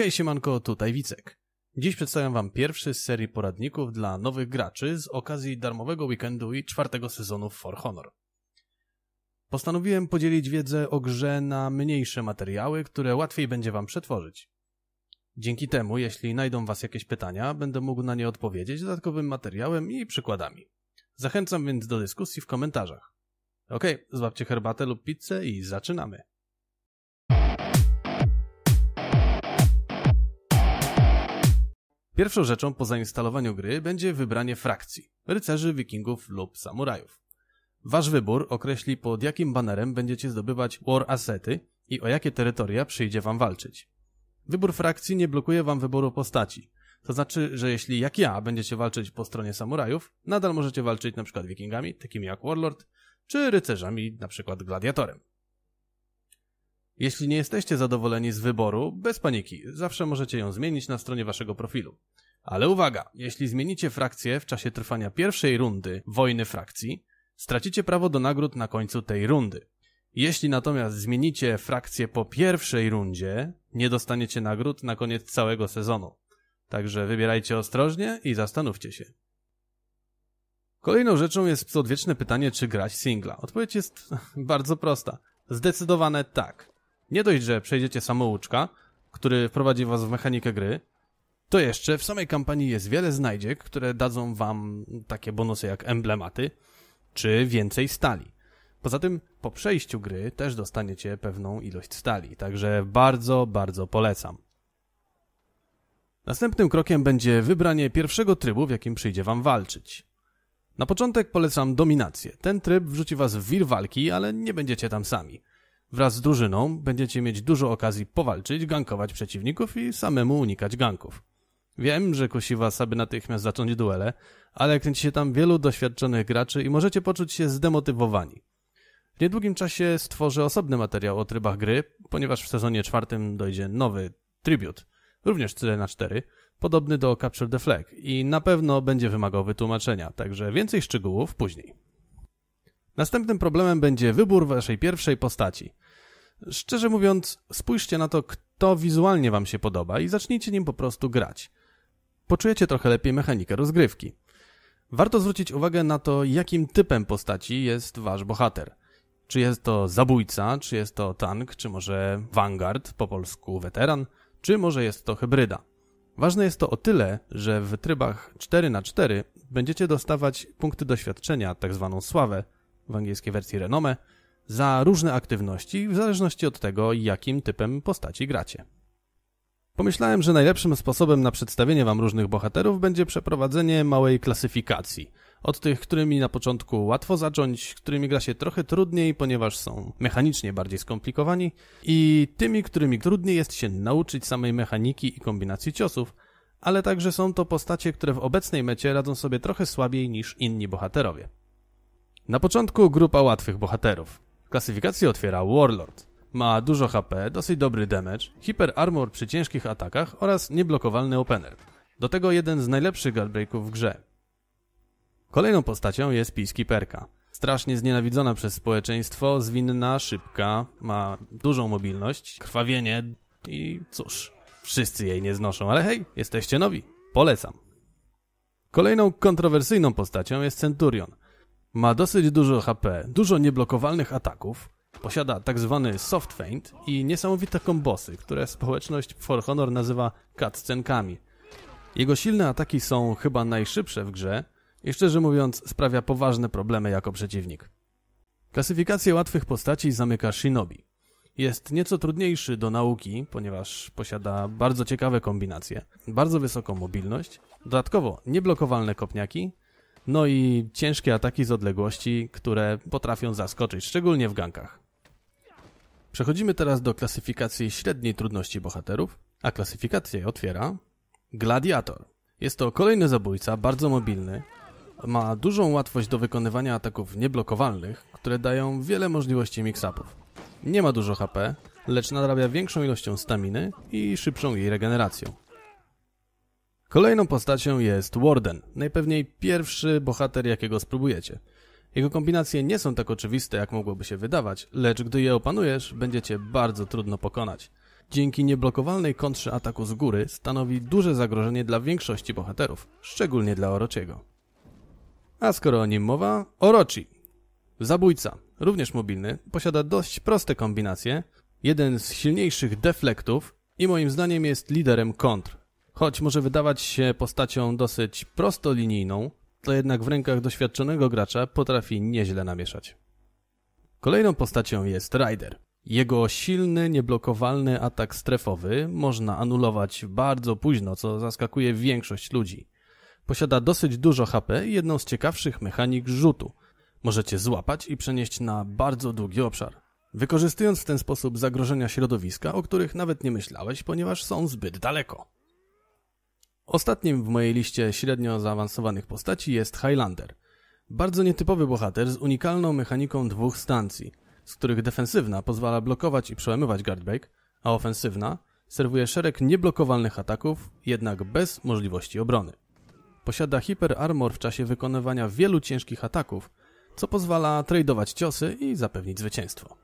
Hej siemanko, tutaj Wicek. Dziś przedstawiam wam pierwszy z serii poradników dla nowych graczy z okazji darmowego weekendu i czwartego sezonu For Honor. Postanowiłem podzielić wiedzę o grze na mniejsze materiały, które łatwiej będzie wam przetworzyć. Dzięki temu, jeśli znajdą was jakieś pytania, będę mógł na nie odpowiedzieć dodatkowym materiałem i przykładami. Zachęcam więc do dyskusji w komentarzach. Ok, złapcie herbatę lub pizzę i zaczynamy. Pierwszą rzeczą po zainstalowaniu gry będzie wybranie frakcji rycerzy, wikingów lub samurajów. Wasz wybór określi pod jakim banerem będziecie zdobywać war asety i o jakie terytoria przyjdzie wam walczyć. Wybór frakcji nie blokuje wam wyboru postaci. To znaczy, że jeśli jak ja będziecie walczyć po stronie samurajów, nadal możecie walczyć np. wikingami, takimi jak warlord, czy rycerzami, np. gladiatorem. Jeśli nie jesteście zadowoleni z wyboru, bez paniki, zawsze możecie ją zmienić na stronie waszego profilu. Ale uwaga, jeśli zmienicie frakcję w czasie trwania pierwszej rundy wojny frakcji, stracicie prawo do nagród na końcu tej rundy. Jeśli natomiast zmienicie frakcję po pierwszej rundzie, nie dostaniecie nagród na koniec całego sezonu. Także wybierajcie ostrożnie i zastanówcie się. Kolejną rzeczą jest odwieczne pytanie, czy grać singla. Odpowiedź jest bardzo prosta. Zdecydowane tak nie dość, że przejdziecie samouczka, który wprowadzi was w mechanikę gry, to jeszcze w samej kampanii jest wiele znajdziek, które dadzą wam takie bonusy jak emblematy czy więcej stali. Poza tym po przejściu gry też dostaniecie pewną ilość stali, także bardzo, bardzo polecam. Następnym krokiem będzie wybranie pierwszego trybu, w jakim przyjdzie wam walczyć. Na początek polecam dominację. Ten tryb wrzuci was w wir walki, ale nie będziecie tam sami. Wraz z drużyną będziecie mieć dużo okazji powalczyć, gankować przeciwników i samemu unikać ganków. Wiem, że kusi was, aby natychmiast zacząć duele, ale kręci się tam wielu doświadczonych graczy i możecie poczuć się zdemotywowani. W niedługim czasie stworzę osobny materiał o trybach gry, ponieważ w sezonie czwartym dojdzie nowy tribut, również 4 na 4 podobny do Capture the Flag i na pewno będzie wymagał wytłumaczenia, także więcej szczegółów później. Następnym problemem będzie wybór waszej pierwszej postaci. Szczerze mówiąc, spójrzcie na to, kto wizualnie Wam się podoba i zacznijcie nim po prostu grać. Poczujecie trochę lepiej mechanikę rozgrywki. Warto zwrócić uwagę na to, jakim typem postaci jest Wasz bohater. Czy jest to zabójca, czy jest to tank, czy może vanguard, po polsku weteran, czy może jest to hybryda. Ważne jest to o tyle, że w trybach 4x4 będziecie dostawać punkty doświadczenia, tak zwaną sławę, w angielskiej wersji renomę, za różne aktywności, w zależności od tego, jakim typem postaci gracie. Pomyślałem, że najlepszym sposobem na przedstawienie Wam różnych bohaterów będzie przeprowadzenie małej klasyfikacji. Od tych, którymi na początku łatwo zacząć, którymi gra się trochę trudniej, ponieważ są mechanicznie bardziej skomplikowani, i tymi, którymi trudniej jest się nauczyć samej mechaniki i kombinacji ciosów, ale także są to postacie, które w obecnej mecie radzą sobie trochę słabiej niż inni bohaterowie. Na początku grupa łatwych bohaterów. Klasyfikację otwiera Warlord. Ma dużo HP, dosyć dobry damage, hiper armor przy ciężkich atakach oraz nieblokowalny opener. Do tego jeden z najlepszych guardbreaków w grze. Kolejną postacią jest Peacekeeperka. Strasznie znienawidzona przez społeczeństwo, zwinna, szybka, ma dużą mobilność, krwawienie i cóż, wszyscy jej nie znoszą, ale hej, jesteście nowi, polecam. Kolejną kontrowersyjną postacią jest Centurion. Ma dosyć dużo HP, dużo nieblokowalnych ataków, posiada tzw. Tak soft feint i niesamowite kombosy, które społeczność For Honor nazywa cutscenkami. Jego silne ataki są chyba najszybsze w grze i szczerze mówiąc sprawia poważne problemy jako przeciwnik. Klasyfikację łatwych postaci zamyka Shinobi. Jest nieco trudniejszy do nauki, ponieważ posiada bardzo ciekawe kombinacje, bardzo wysoką mobilność, dodatkowo nieblokowalne kopniaki, no i ciężkie ataki z odległości, które potrafią zaskoczyć, szczególnie w gankach. Przechodzimy teraz do klasyfikacji średniej trudności bohaterów, a klasyfikację otwiera Gladiator. Jest to kolejny zabójca, bardzo mobilny. Ma dużą łatwość do wykonywania ataków nieblokowalnych, które dają wiele możliwości mix-upów. Nie ma dużo HP, lecz nadrabia większą ilością staminy i szybszą jej regeneracją. Kolejną postacią jest Warden, najpewniej pierwszy bohater, jakiego spróbujecie. Jego kombinacje nie są tak oczywiste, jak mogłoby się wydawać, lecz gdy je opanujesz, będziecie bardzo trudno pokonać. Dzięki nieblokowalnej kontrze ataku z góry stanowi duże zagrożenie dla większości bohaterów, szczególnie dla Orociego. A skoro o nim mowa, Orochi. Zabójca, również mobilny, posiada dość proste kombinacje, jeden z silniejszych deflektów i moim zdaniem jest liderem kontr. Choć może wydawać się postacią dosyć prostolinijną, to jednak w rękach doświadczonego gracza potrafi nieźle namieszać. Kolejną postacią jest Rider. Jego silny, nieblokowalny atak strefowy można anulować bardzo późno, co zaskakuje większość ludzi. Posiada dosyć dużo HP i jedną z ciekawszych mechanik rzutu. Możecie złapać i przenieść na bardzo długi obszar. Wykorzystując w ten sposób zagrożenia środowiska, o których nawet nie myślałeś, ponieważ są zbyt daleko. Ostatnim w mojej liście średnio zaawansowanych postaci jest Highlander. Bardzo nietypowy bohater z unikalną mechaniką dwóch stancji, z których defensywna pozwala blokować i przełamywać guardbreak, a ofensywna serwuje szereg nieblokowalnych ataków, jednak bez możliwości obrony. Posiada hiper armor w czasie wykonywania wielu ciężkich ataków, co pozwala tradeować ciosy i zapewnić zwycięstwo.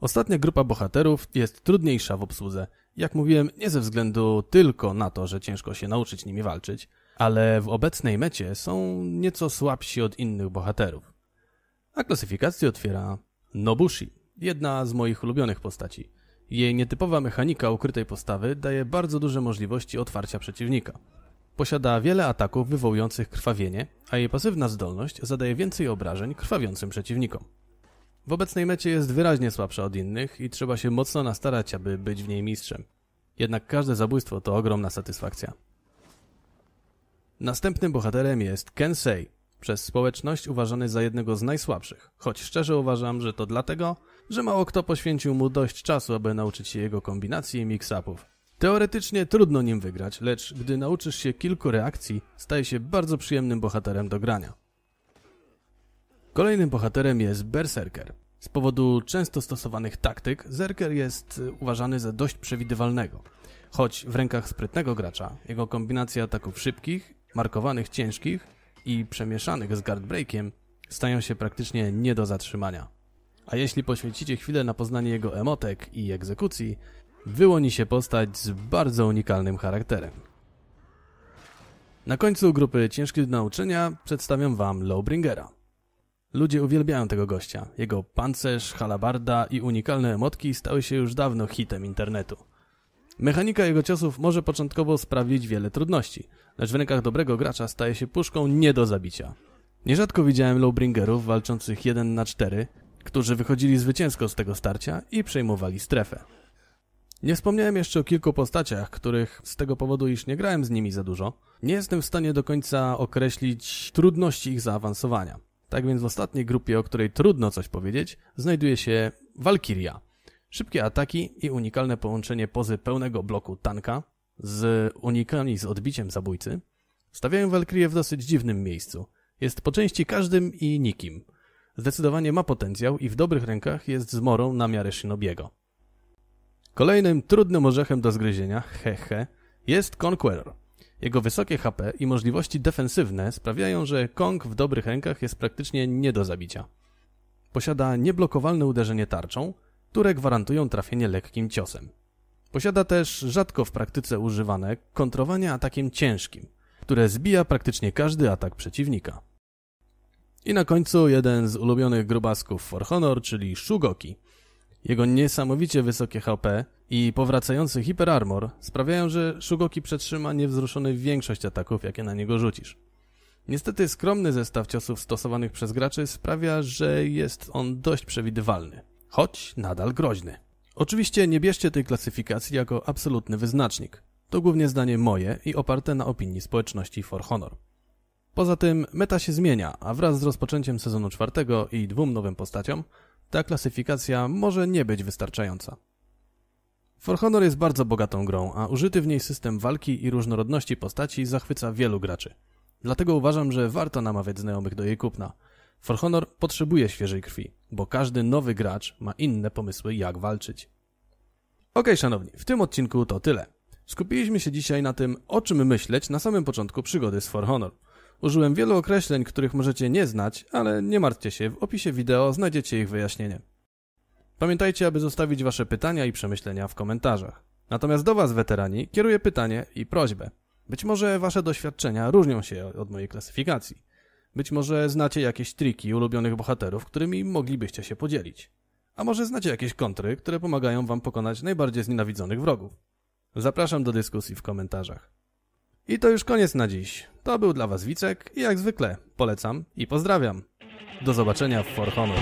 Ostatnia grupa bohaterów jest trudniejsza w obsłudze jak mówiłem, nie ze względu tylko na to, że ciężko się nauczyć nimi walczyć, ale w obecnej mecie są nieco słabsi od innych bohaterów. A klasyfikację otwiera Nobushi, jedna z moich ulubionych postaci. Jej nietypowa mechanika ukrytej postawy daje bardzo duże możliwości otwarcia przeciwnika. Posiada wiele ataków wywołujących krwawienie, a jej pasywna zdolność zadaje więcej obrażeń krwawiącym przeciwnikom. W obecnej mecie jest wyraźnie słabsza od innych i trzeba się mocno nastarać, aby być w niej mistrzem. Jednak każde zabójstwo to ogromna satysfakcja. Następnym bohaterem jest Kensei, przez społeczność uważany za jednego z najsłabszych, choć szczerze uważam, że to dlatego, że mało kto poświęcił mu dość czasu, aby nauczyć się jego kombinacji i mix-upów. Teoretycznie trudno nim wygrać, lecz gdy nauczysz się kilku reakcji, staje się bardzo przyjemnym bohaterem do grania. Kolejnym bohaterem jest Berserker. Z powodu często stosowanych taktyk, Zerker jest y, uważany za dość przewidywalnego. Choć w rękach sprytnego gracza, jego kombinacja ataków szybkich, markowanych ciężkich i przemieszanych z guardbreakiem stają się praktycznie nie do zatrzymania. A jeśli poświęcicie chwilę na poznanie jego emotek i egzekucji, wyłoni się postać z bardzo unikalnym charakterem. Na końcu grupy ciężkich do nauczenia przedstawiam Wam Lowbringera. Ludzie uwielbiają tego gościa. Jego pancerz, halabarda i unikalne emotki stały się już dawno hitem internetu. Mechanika jego ciosów może początkowo sprawić wiele trudności, lecz w rękach dobrego gracza staje się puszką nie do zabicia. Nierzadko widziałem lowbringerów walczących 1 na 4, którzy wychodzili zwycięsko z tego starcia i przejmowali strefę. Nie wspomniałem jeszcze o kilku postaciach, których z tego powodu, iż nie grałem z nimi za dużo, nie jestem w stanie do końca określić trudności ich zaawansowania. Tak więc w ostatniej grupie, o której trudno coś powiedzieć, znajduje się Valkyria. Szybkie ataki i unikalne połączenie pozy pełnego bloku tanka z unikami z odbiciem zabójcy stawiają Valkyrie w dosyć dziwnym miejscu. Jest po części każdym i nikim. Zdecydowanie ma potencjał i w dobrych rękach jest zmorą na miarę Shinobiego. Kolejnym trudnym orzechem do zgryzienia, hehe, he, jest Conqueror. Jego wysokie HP i możliwości defensywne sprawiają, że Kong w dobrych rękach jest praktycznie nie do zabicia. Posiada nieblokowalne uderzenie tarczą, które gwarantują trafienie lekkim ciosem. Posiada też rzadko w praktyce używane kontrowanie atakiem ciężkim, które zbija praktycznie każdy atak przeciwnika. I na końcu jeden z ulubionych grubasków For Honor, czyli Shugoki. Jego niesamowicie wysokie HP i powracający hiperarmor sprawiają, że Shugoki przetrzyma niewzruszony większość ataków, jakie na niego rzucisz. Niestety skromny zestaw ciosów stosowanych przez graczy sprawia, że jest on dość przewidywalny, choć nadal groźny. Oczywiście nie bierzcie tej klasyfikacji jako absolutny wyznacznik. To głównie zdanie moje i oparte na opinii społeczności For Honor. Poza tym meta się zmienia, a wraz z rozpoczęciem sezonu czwartego i dwóm nowym postaciom, ta klasyfikacja może nie być wystarczająca. For Honor jest bardzo bogatą grą, a użyty w niej system walki i różnorodności postaci zachwyca wielu graczy. Dlatego uważam, że warto namawiać znajomych do jej kupna. For Honor potrzebuje świeżej krwi, bo każdy nowy gracz ma inne pomysły jak walczyć. Ok, szanowni, w tym odcinku to tyle. Skupiliśmy się dzisiaj na tym, o czym myśleć na samym początku przygody z For Honor. Użyłem wielu określeń, których możecie nie znać, ale nie martwcie się, w opisie wideo znajdziecie ich wyjaśnienie. Pamiętajcie, aby zostawić Wasze pytania i przemyślenia w komentarzach. Natomiast do Was, weterani, kieruję pytanie i prośbę. Być może Wasze doświadczenia różnią się od mojej klasyfikacji. Być może znacie jakieś triki ulubionych bohaterów, którymi moglibyście się podzielić. A może znacie jakieś kontry, które pomagają Wam pokonać najbardziej znienawidzonych wrogów. Zapraszam do dyskusji w komentarzach. I to już koniec na dziś. To był dla Was Wicek i jak zwykle polecam i pozdrawiam. Do zobaczenia w For Honor.